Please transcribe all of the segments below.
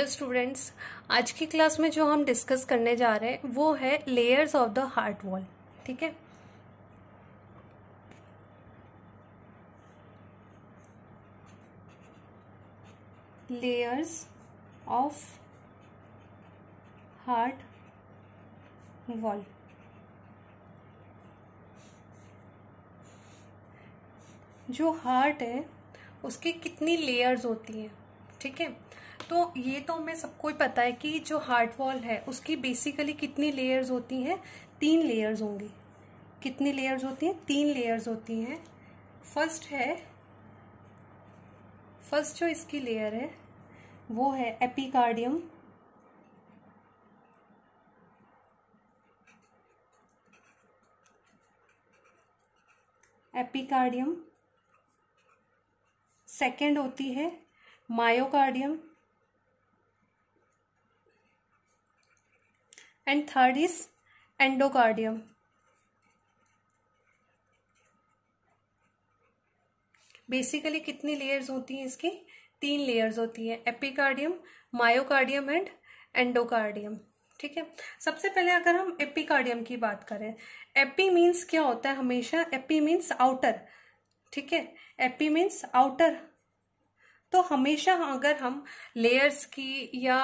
hello students आज की class में जो हम डिस्कस करने जा रहे हैं वो है layers of the heart wall ठीक है लेयर्स ऑफ हार्ट वॉल जो हार्ट है उसकी कितनी लेयर्स होती हैं ठीक है तो ये तो हमें सबको ही पता है कि जो हार्ट वॉल है उसकी बेसिकली कितनी लेयर्स होती हैं तीन लेयर्स होंगी कितनी लेयर्स होती हैं तीन लेयर्स होती हैं फर्स्ट है फर्स्ट जो इसकी लेयर है वो है एपिकार्डियम एपिकार्डियम सेकेंड होती है myocardium and third is endocardium basically कितनी लेयर्स होती हैं इसकी तीन लेयर्स होती हैं एपिकार्डियम मायोकार्डियम एंड एंडोकार्डियम ठीक है सबसे पहले अगर हम एपिकार्डियम की बात करें एपी मीन्स क्या होता है हमेशा एपी मीन्स आउटर ठीक है एपी मीन्स आउटर तो हमेशा अगर हम लेयर्स की या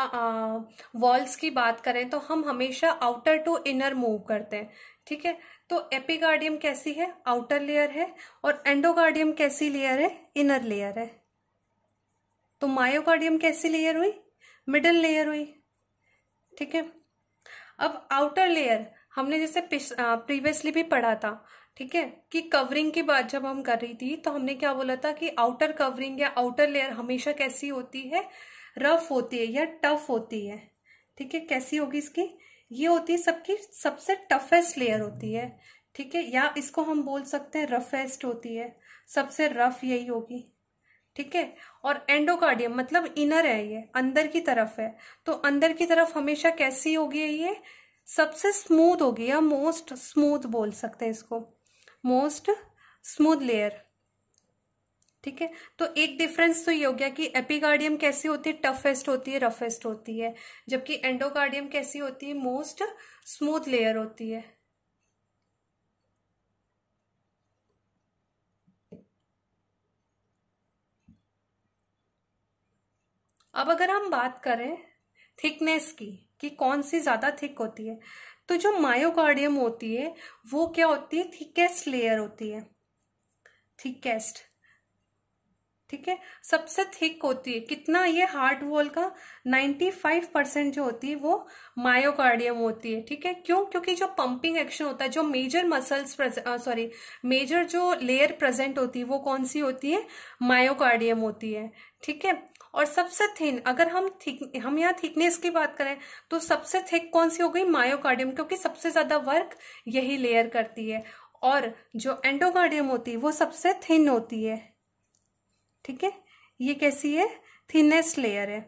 वॉल्स की बात करें तो हम हमेशा आउटर टू इनर मूव करते हैं ठीक है तो एपिगार्डियम कैसी है आउटर लेयर है और एंडोगार्डियम कैसी लेयर है इनर लेयर है तो मायोगार्डियम कैसी लेयर हुई मिडल लेयर हुई ठीक है अब आउटर लेयर हमने जैसे प्रीवियसली भी पढ़ा था ठीक है कि कवरिंग की बात जब हम कर रही थी तो हमने क्या बोला था कि आउटर कवरिंग या आउटर लेयर हमेशा कैसी होती है रफ होती है या टफ होती है ठीक है कैसी होगी इसकी ये होती है सबकी सबसे टफेस्ट लेयर होती है ठीक है या इसको हम बोल सकते हैं रफेस्ट होती है सबसे रफ यही होगी ठीक है और एंडोकार्डियम मतलब इनर है ये अंदर की तरफ है तो अंदर की तरफ हमेशा कैसी होगी ये सबसे स्मूथ होगी या मोस्ट स्मूथ बोल सकते हैं इसको मोस्ट स्मूथ लेयर ठीक है तो एक डिफरेंस तो ये हो गया कि एपिकार्डियम कैसी होती है टफेस्ट होती है रफेस्ट होती है जबकि एंडोकार्डियम कैसी होती है मोस्ट स्मूथ लेयर होती है अब अगर हम बात करें थिकनेस की कि कौन सी ज़्यादा थिक होती है तो जो मायोकार्डियम होती है वो क्या होती है थिकेस्ट लेयर होती है थिकेस्ट ठीक है सबसे थिक होती है कितना ये हार्ट वॉल का 95 परसेंट जो होती है वो मायोकार्डियम होती है ठीक है क्यों क्योंकि जो पंपिंग एक्शन होता है जो मेजर मसल्स सॉरी मेजर जो लेयर प्रेजेंट होती है वो कौन सी होती है मायोकार्डियम होती है ठीक है और सबसे थिन अगर हम थिक हम यहाँ थिकनेस की बात करें तो सबसे थिक कौन सी हो गई मायोकार्डियम क्योंकि सबसे ज़्यादा वर्क यही लेयर करती है और जो एंडोकार्डियम होती है वो सबसे थिन होती है ठीक है ये कैसी है थिनेस्ट लेयर है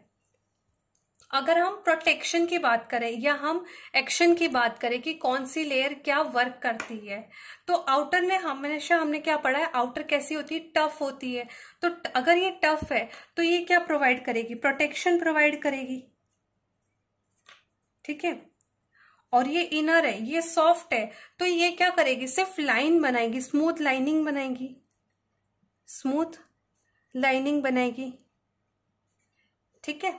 अगर हम प्रोटेक्शन की बात करें या हम एक्शन की बात करें कि कौन सी लेयर क्या वर्क करती है तो आउटर में हमेशा हमने क्या पढ़ा है आउटर कैसी होती है टफ होती है तो अगर ये टफ है तो ये क्या प्रोवाइड करेगी प्रोटेक्शन प्रोवाइड करेगी ठीक है और ये इनर है ये सॉफ्ट है तो ये क्या करेगी सिर्फ लाइन बनाएगी स्मूथ लाइनिंग बनाएगी स्मूथ लाइनिंग बनाएगी ठीक है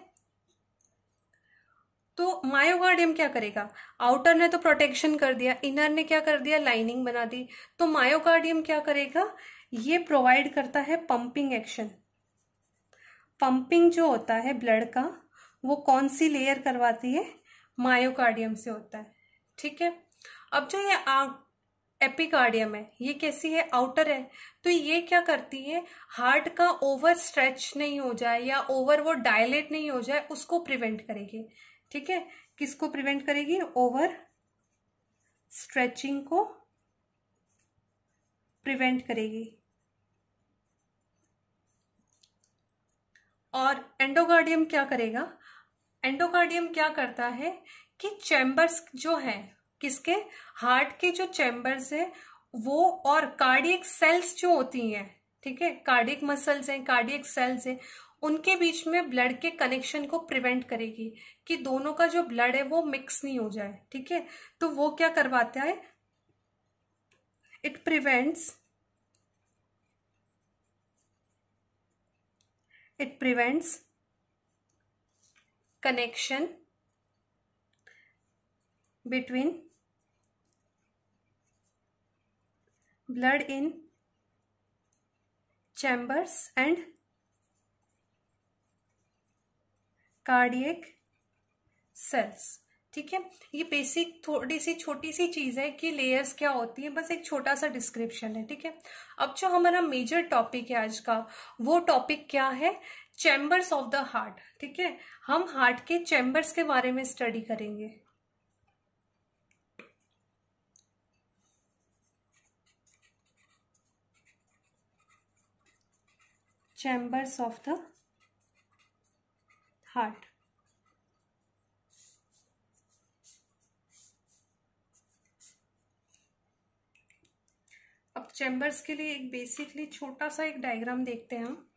तो मायोगार्डियम क्या करेगा आउटर ने तो प्रोटेक्शन कर दिया इनर ने क्या कर दिया लाइनिंग बना दी तो मायोगार्डियम क्या करेगा ये प्रोवाइड करता है पंपिंग एक्शन पंपिंग जो होता है ब्लड का वो कौन सी लेयर करवाती है मायोकार्डियम से होता है ठीक है अब जो ये एपिकार्डियम है ये कैसी है आउटर है तो ये क्या करती है हार्ट का ओवर स्ट्रेच नहीं हो जाए या ओवर वो डायलेट नहीं हो जाए उसको प्रिवेंट करेगी ठीक है किसको प्रिवेंट करेगी ओवर स्ट्रेचिंग को प्रिवेंट करेगी और एंडोगार्डियम क्या करेगा एंडोगार्डियम क्या करता है कि चैम्बर्स जो है किसके हार्ट के जो चैम्बर्स है वो और कार्डियक सेल्स जो होती हैं ठीक है कार्डियक मसल्स हैं कार्डियक सेल्स हैं उनके बीच में ब्लड के कनेक्शन को प्रिवेंट करेगी कि दोनों का जो ब्लड है वो मिक्स नहीं हो जाए ठीक है तो वो क्या करवाता है it prevents it prevents connection between blood in chambers and cardiac cells ठीक है ये बेसिक थोड़ी सी छोटी सी चीज़ है कि लेयर्स क्या होती है बस एक छोटा सा डिस्क्रिप्शन है ठीक है अब जो हमारा मेजर टॉपिक है आज का वो टॉपिक क्या है चैम्बर्स ऑफ द हार्ट ठीक है हम हार्ट के चैम्बर्स के बारे में स्टडी करेंगे चैम्बर्स ऑफ द हार्ट अब चैम्बर्स के लिए एक बेसिकली छोटा सा एक डायग्राम देखते हैं हम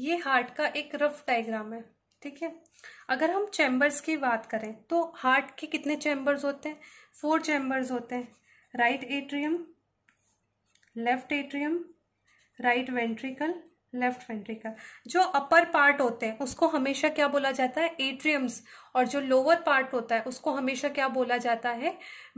ये हार्ट का एक रफ डायग्राम है ठीक है अगर हम चैम्बर्स की बात करें तो हार्ट के कितने चैम्बर्स होते हैं फोर चैम्बर्स होते हैं right atrium left atrium right ventricle left ventricle जो अपर पार्ट होते हैं उसको हमेशा क्या बोला जाता है एट्रियम्स और जो लोअर पार्ट होता है उसको हमेशा क्या बोला जाता है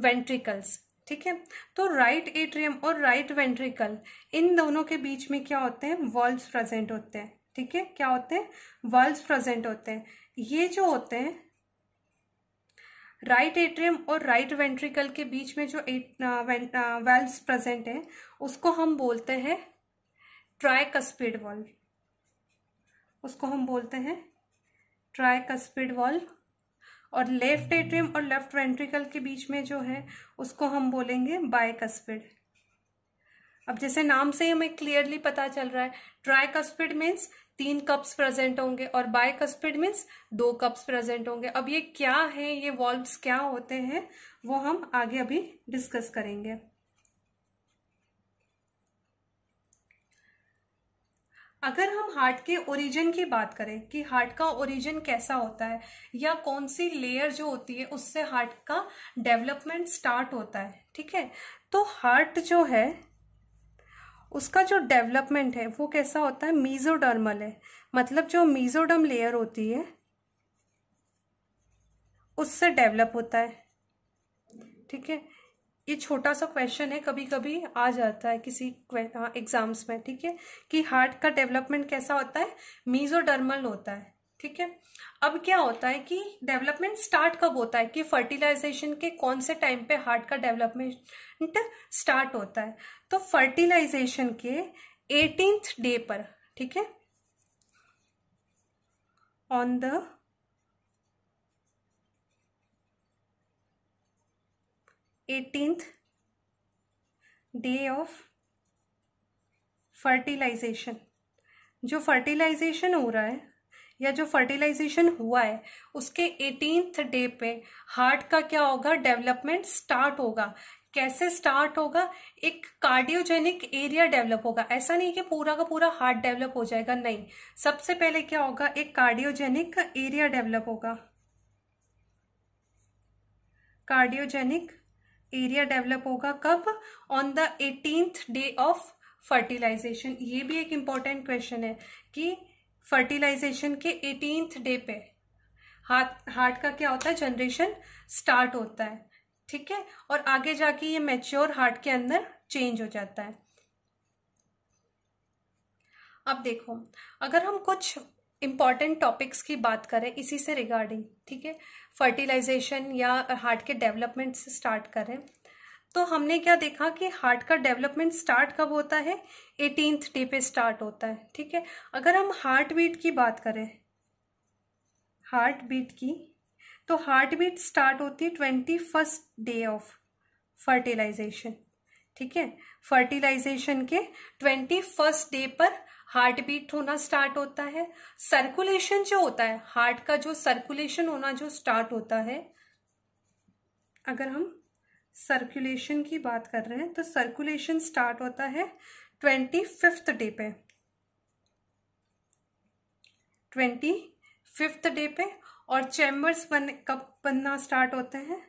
वेंट्रिकल्स ठीक है तो राइट एट्रियम और राइट वेंट्रिकल इन दोनों के बीच में क्या होते हैं वॉल्व प्रेजेंट होते हैं ठीक है क्या होते हैं वाल्व्स प्रेजेंट होते हैं ये जो होते हैं राइट एट्रियम और राइट वेंट्रिकल के बीच में जो वेल्व्स प्रेजेंट है उसको हम बोलते हैं ट्राइकस्पिड वॉल्व उसको हम बोलते हैं ट्राइकस्पिड वॉल्व और लेफ्ट एट्रियम और लेफ्ट वेंट्रिकल के बीच में जो है उसको हम बोलेंगे बायकस्पिड अब जैसे नाम से ही हमें क्लियरली पता चल रहा है ट्राई कस्पिड मीन्स तीन कप्स प्रेजेंट होंगे और बाय कस्पिड मीन्स दो कप्स प्रेजेंट होंगे अब ये क्या है ये वॉल्व्स क्या होते हैं वो हम आगे अभी डिस्कस करेंगे अगर हम हार्ट के ओरिजिन की बात करें कि हार्ट का ओरिजिन कैसा होता है या कौन सी लेयर जो होती है उससे हार्ट का डेवलपमेंट स्टार्ट होता है ठीक है तो हार्ट जो है उसका जो डेवलपमेंट है वो कैसा होता है मीजोडर्मल है मतलब जो मीजोडर्म लेयर होती है उससे डेवलप होता है ठीक है ये छोटा सा क्वेश्चन है कभी कभी आ जाता है किसी एग्जाम्स हाँ, में ठीक है कि हार्ट का डेवलपमेंट कैसा होता है मीजोडर्मल होता है ठीक है अब क्या होता है कि डेवलपमेंट स्टार्ट कब होता है कि फर्टिलाइजेशन के कौन से टाइम पे हार्ट का डेवलपमेंट स्टार्ट होता है तो फर्टिलाइजेशन के एटीन डे पर ठीक है on the eighteenth day of fertilization जो फर्टिलाइजेशन हो रहा है या जो फर्टिलाइजेशन हुआ है उसके एटीनथ डे पे हार्ट का क्या होगा डेवलपमेंट स्टार्ट होगा कैसे स्टार्ट होगा एक कार्डियोजेनिक एरिया डेवलप होगा ऐसा नहीं कि पूरा का पूरा हार्ट डेवलप हो जाएगा नहीं सबसे पहले क्या होगा एक कार्डियोजेनिक एरिया डेवलप होगा कार्डियोजेनिक एरिया डेवलप होगा कब on the eighteenth day of fertilization ये भी एक इम्पॉर्टेंट क्वेश्चन है कि फर्टिलाइजेशन के एटीनथ डे पे हार्ट हार्ट का क्या होता है जनरेशन स्टार्ट होता है ठीक है और आगे जाके ये मेच्योर हार्ट के अंदर चेंज हो जाता है अब देखो अगर हम कुछ इम्पॉर्टेंट टॉपिक्स की बात करें इसी से रिगार्डिंग ठीक है फर्टिलाइजेशन या हार्ट के डेवलपमेंट से स्टार्ट करें तो हमने क्या देखा कि हार्ट का डेवलपमेंट स्टार्ट कब होता है एटीनथ डे पे स्टार्ट होता है ठीक है अगर हम हार्ट बीट की बात करें हार्ट बीट की तो हार्ट बीट स्टार्ट होती है twenty first day of fertilization ठीक है फर्टिलाइजेशन के ट्वेंटी फर्स्ट डे पर हार्ट बीट होना स्टार्ट होता है सर्कुलेशन जो होता है हार्ट का जो सर्कुलेशन होना जो स्टार्ट होता है अगर हम सर्कुलेशन की बात कर रहे हैं तो सर्कुलेशन स्टार्ट होता है ट्वेंटी फिफ्थ डे पे ट्वेंटी फिफ्थ डे पे और चैम्बर्स बन कब बनना स्टार्ट होते हैं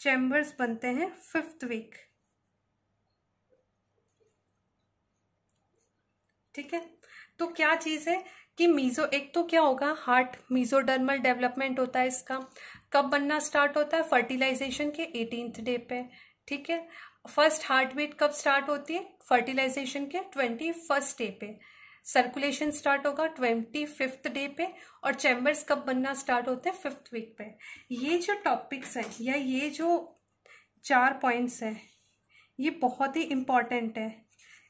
चैम्बर्स बनते हैं फिफ्थ वीक ठीक है तो क्या चीज़ है कि मीज़ो एक तो क्या होगा हार्ट मीज़ोडर्मल डेवलपमेंट होता है इसका कब बनना स्टार्ट होता है फर्टिलाइजेशन के एटीनथ डे पे ठीक है फर्स्ट हार्ट बीट कब स्टार्ट होती है फर्टिलाइजेशन के ट्वेंटी फर्स्ट डे पे सर्कुलेशन स्टार्ट होगा ट्वेंटी फिफ्थ डे पे और चैम्बर्स कब बनना स्टार्ट होते हैं फिफ्थ वीक पे ये जो टॉपिक्स हैं या ये जो चार पॉइंट्स हैं ये बहुत ही इम्पॉर्टेंट है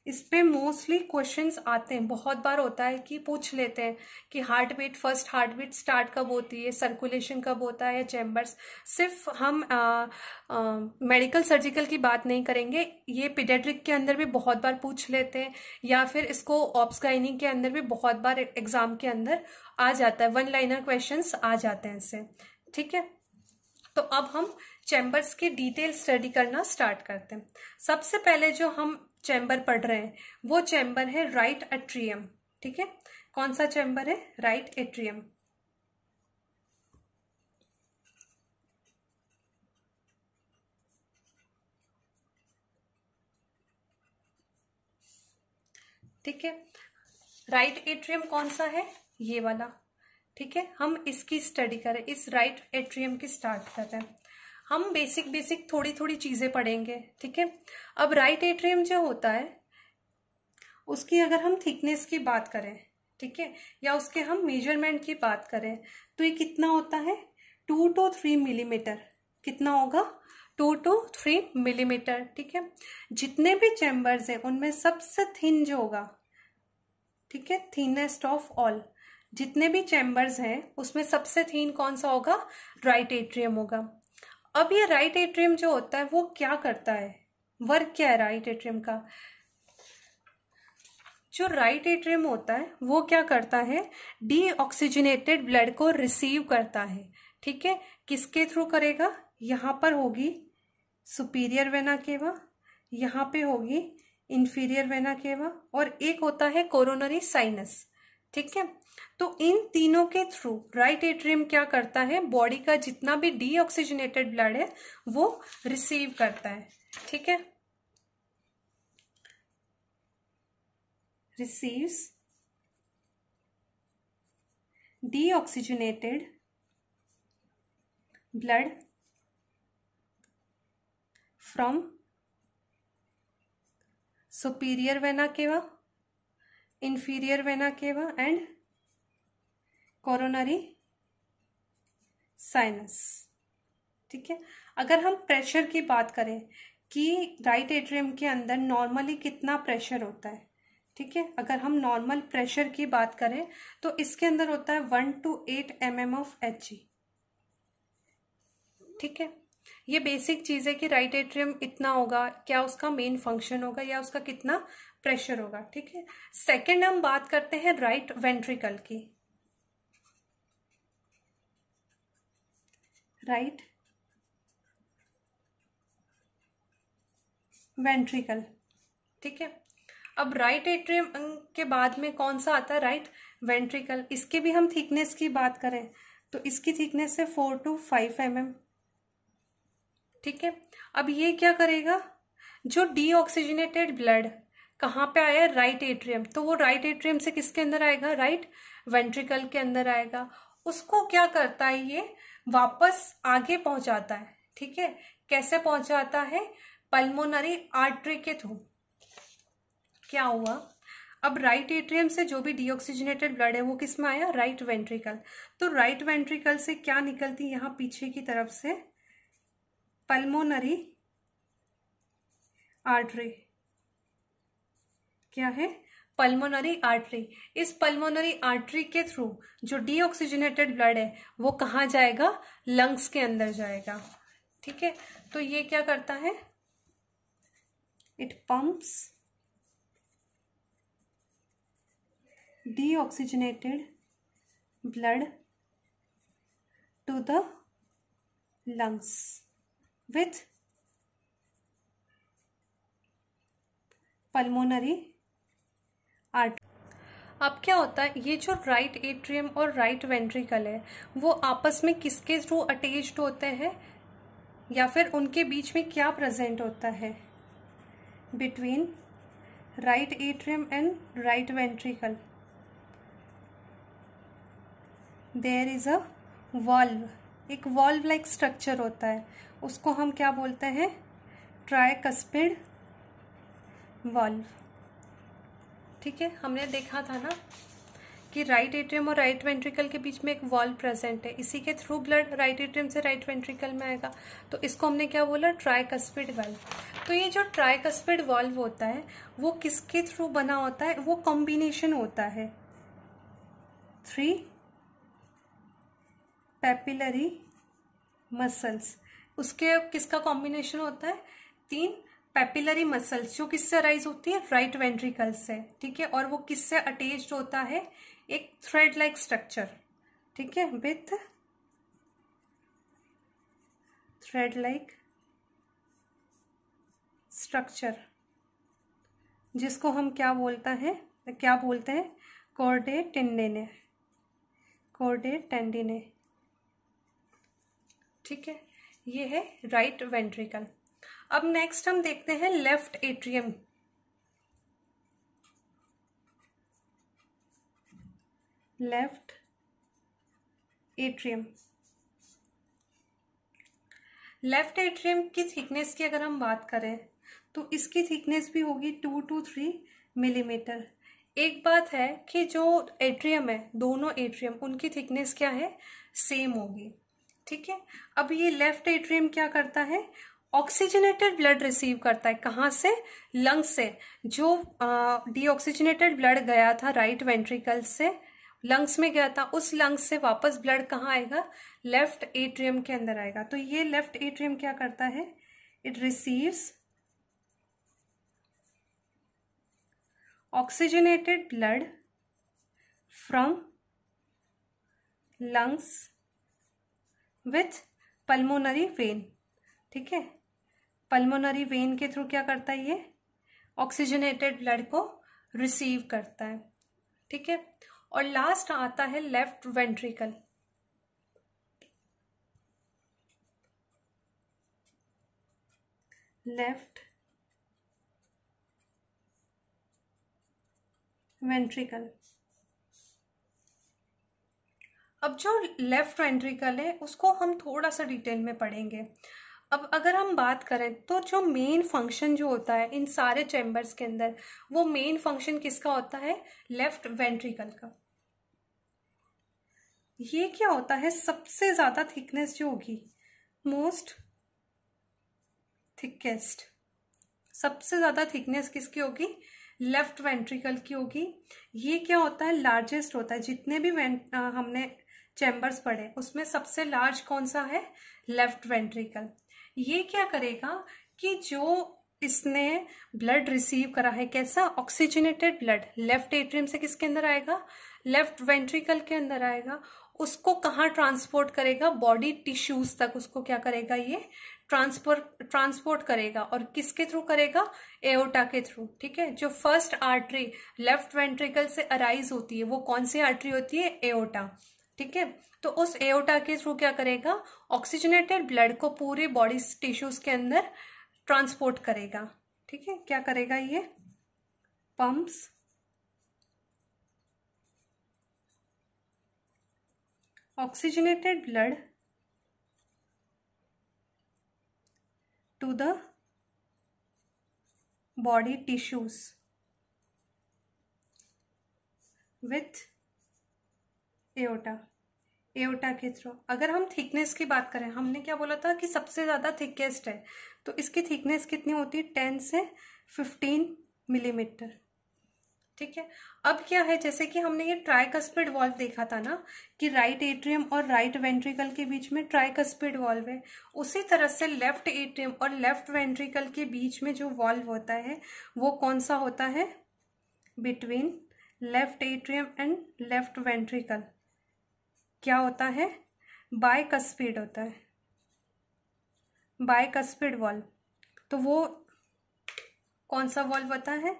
इस पर मोस्टली क्वेश्चन आते हैं बहुत बार होता है कि पूछ लेते हैं कि heart beat first heart beat start कब होती है सर्कुलेशन कब होता है चैम्बर्स सिर्फ हम मेडिकल सर्जिकल की बात नहीं करेंगे ये पिडेट्रिक के अंदर भी बहुत बार पूछ लेते हैं या फिर इसको ऑप्सगाइनिंग के अंदर भी बहुत बार एग्जाम के अंदर आ जाता है वन लाइनर क्वेश्चन आ जाते हैं इससे ठीक है तो अब हम चैम्बर्स की डिटेल स्टडी करना स्टार्ट करते हैं सबसे पहले जो हम चैम्बर पढ़ रहे हैं वो चैम्बर है राइट एट्रियम ठीक है कौन सा चैम्बर है राइट एट्रियम ठीक है राइट एट्रियम कौन सा है ये वाला ठीक है हम इसकी स्टडी करें इस राइट एट्रियम की स्टार्ट करें हम बेसिक बेसिक थोड़ी थोड़ी चीज़ें पढ़ेंगे ठीक है अब राइट एट्रियम जो होता है उसकी अगर हम थिकनेस की बात करें ठीक है या उसके हम मेजरमेंट की बात करें तो ये कितना होता है टू टू थ्री मिलीमीटर कितना होगा टू टू थ्री मिलीमीटर ठीक है जितने भी चैम्बर्स हैं उनमें सबसे थिन जो होगा ठीक है थिनेस्ट ऑफ ऑल जितने भी चैम्बर्स हैं उसमें सबसे थीन कौन सा होगा राइट एट्रियम होगा अब ये राइट एट्रियम जो होता है वो क्या करता है वर्क क्या है राइट एट्रियम का जो राइट एट्रियम होता है वो क्या करता है डीऑक्सीजनेटेड ब्लड को रिसीव करता है ठीक है किसके थ्रू करेगा यहाँ पर होगी सुपीरियर वेना केवा यहाँ पे होगी इन्फीरियर वेना केवा और एक होता है कोरोनरी साइनस ठीक है तो इन तीनों के थ्रू राइट एट्रियम क्या करता है बॉडी का जितना भी डीऑक्सीजनेटेड ब्लड है वो रिसीव करता है ठीक है receives deoxygenated blood from superior vena cava inferior vena cava and coronary sinus ठीक है अगर हम प्रेशर की बात करें कि राइट एट्रियम के अंदर नॉर्मली कितना प्रेशर होता है ठीक है अगर हम नॉर्मल प्रेशर की बात करें तो इसके अंदर होता है one two eight M M of H G ठीक है ये बेसिक चीज़ है कि राइट एट्रियम इतना होगा क्या उसका मेन फंक्शन होगा या उसका कितना प्रेशर होगा ठीक है सेकेंड हम बात करते हैं राइट वेंट्रिकल की राइट वेंट्रिकल ठीक है अब राइट एट्रियम के बाद में कौन सा आता है राइट वेंट्रिकल इसके भी हम थिकनेस की बात करें तो इसकी थिकनेस है four to five M M ठीक है अब ये क्या करेगा जो डीऑक्सीजनेटेड ब्लड कहाँ पे आया राइट एट्रियम तो वो राइट एट्रियम से किसके अंदर आएगा राइट वेंट्रिकल के अंदर आएगा उसको क्या करता है ये वापस आगे पहुंचाता है ठीक है कैसे पहुंचाता है पल्मोनरी आर्टरी के थ्रू क्या हुआ अब राइट एट्रियम से जो भी डीऑक्सीजनेटेड ब्लड है वो किस में आया राइट वेंट्रिकल तो राइट वेंट्रिकल से क्या निकलती यहां पीछे की तरफ से पल्मोनरी आर्टरी क्या है पल्मोनरी आर्टरी इस पल्मोनरी आर्टरी के थ्रू जो डीऑक्सीजनेटेड ब्लड है वो कहाँ जाएगा लंग्स के अंदर जाएगा ठीक है तो ये क्या करता है it pumps deoxygenated blood to the lungs with pulmonary art अब क्या होता है ये जो राइट एट्रियम और राइट वेंट्रिकल है वो आपस में किसके थ्रू अटैच्ड होते हैं या फिर उनके बीच में क्या प्रेजेंट होता है between right atrium and right ventricle there is a valve एक वॉल्व लाइक स्ट्रक्चर होता है उसको हम क्या बोलते हैं ट्राइकस्पिड वॉल्व ठीक है हमने देखा था ना कि राइट एट्रियम और राइट वेंट्रिकल के बीच में एक वॉल प्रेजेंट है इसी के थ्रू ब्लड राइट एट्रियम से राइट वेंट्रिकल में आएगा तो इसको हमने क्या बोला ट्राइकस्पिड वॉल्व तो ये जो ट्राइकस्पिड वॉल्व होता है वो किसके थ्रू बना होता है वो कॉम्बिनेशन होता है थ्री पेपिलरी मसल्स उसके किसका कॉम्बिनेशन होता है तीन पेपिलरी मसल्स जो किससे राइज होती है राइट वेंट्रिकल से ठीक है और वो किससे अटैच होता है एक थ्रेड लाइक स्ट्रक्चर ठीक है विथ थ्रेड लाइक स्ट्रक्चर जिसको हम क्या बोलता है क्या बोलते हैं कोर्डे टेंडेने कोर्डे टेंडिने ठीक है ये है राइट वेंट्रिकल अब नेक्स्ट हम देखते हैं left atrium left atrium left atrium की थिकनेस की अगर हम बात करें तो इसकी थिकनेस भी होगी टू टू थ्री मिलीमीटर एक बात है कि जो एट्रियम है दोनों एट्रियम उनकी थिकनेस क्या है सेम होगी ठीक है अब ये लेफ्ट एट्रियम क्या करता है ऑक्सीजनेटेड ब्लड रिसीव करता है कहाँ से लंग्स से जो डीऑक्सीजनेटेड ब्लड गया था राइट वेंट्रिकल से लंग्स में गया था उस लंग्स से वापस ब्लड कहाँ आएगा लेफ्ट एट्रियम के अंदर आएगा तो ये लेफ्ट एट्रियम क्या करता है it receives oxygenated blood from lungs with pulmonary vein ठीक है पल्मोनरी वेन के थ्रू क्या करता है ये ऑक्सीजनेटेड ब्लड को रिसीव करता है ठीक है और लास्ट आता है लेफ्ट वेंट्रिकल लेफ्ट वेंट्रिकल अब जो लेफ्ट वेंट्रिकल है उसको हम थोड़ा सा डिटेल में पढ़ेंगे अब अगर हम बात करें तो जो मेन फंक्शन जो होता है इन सारे चैम्बर्स के अंदर वो मेन फंक्शन किसका होता है लेफ्ट वेंट्रिकल का ये क्या होता है सबसे ज़्यादा थिकनेस जो होगी मोस्ट थिकेस्ट सबसे ज़्यादा थिकनेस किसकी होगी लेफ्ट वेंट्रिकल की होगी ये क्या होता है लार्जेस्ट होता है जितने भी आ, हमने चैम्बर्स पढ़े उसमें सबसे लार्ज कौन सा है लेफ्ट वेंट्रिकल ये क्या करेगा कि जो इसने ब्लड रिसीव करा है कैसा ऑक्सीजनेटेड ब्लड लेफ्ट एट्रियम से किसके अंदर आएगा लेफ्ट वेंट्रिकल के अंदर आएगा उसको कहाँ ट्रांसपोर्ट करेगा बॉडी टिश्यूज तक उसको क्या करेगा ये ट्रांसपोर्ट ट्रांसपोर्ट करेगा और किसके थ्रू करेगा एओटा के थ्रू ठीक है जो फर्स्ट आर्टरी लेफ्ट वेंट्रिकल से अराइज होती है वो कौन सी आर्टरी होती है एओटा ठीक है तो उस एओटा के थ्रू क्या करेगा ऑक्सीजनेटेड ब्लड को पूरे बॉडी टिश्यूज के अंदर ट्रांसपोर्ट करेगा ठीक है क्या करेगा ये pumps oxygenated blood to the body tissues with aorta aorta के थ्रू अगर हम थिकनेस की बात करें हमने क्या बोला था कि सबसे ज़्यादा थिकेस्ट है तो इसकी थिकनेस कितनी होती है टेन से फिफ्टीन मिलीमीटर ठीक है अब क्या है जैसे कि हमने ये ट्राइकस्पिड वॉल्व देखा था ना कि राइट एट्रियम और राइट वेंट्रिकल के बीच में ट्राइकस्पिड वॉल्व है उसी तरह से लेफ्ट एट्रियम और लेफ्ट वेंट्रिकल के बीच में जो वॉल्व होता है वो कौन सा होता है between left atrium and left ventricle क्या होता है बाय कस्पिड होता है बाय कस्पिड वॉल्व तो वो कौन सा वॉल्व होता है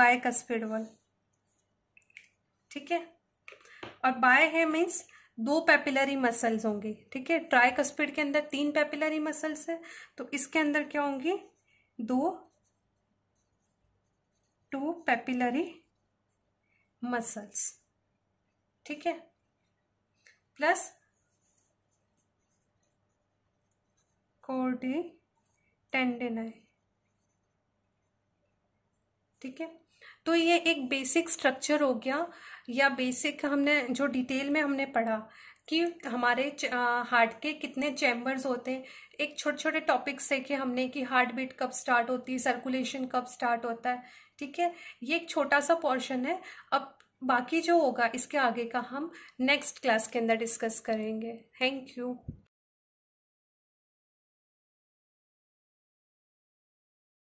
बाय कस्पिड वॉल्व ठीक है और बाय है मीन्स दो पेपिलरी मसल्स होंगे ठीक है ट्राई कस्पिड के अंदर तीन पेपिलरी मसल्स है तो इसके अंदर क्या होंगी दो टू पेपिलरी मसल्स ठीक है प्लस कोर्डी टेंडेनाई ठीक है तो ये एक बेसिक स्ट्रक्चर हो गया या बेसिक हमने जो डिटेल में हमने पढ़ा कि हमारे हार्ट के कितने चैम्बर्स होते हैं एक छोटे छोटे टॉपिक्स देखे हमने कि हार्ट बीट कब स्टार्ट होती है सर्कुलेशन कब स्टार्ट होता है ठीक है ये एक छोटा सा पोर्शन है अब बाकी जो होगा इसके आगे का हम नेक्स्ट क्लास के अंदर डिस्कस करेंगे थैंक यू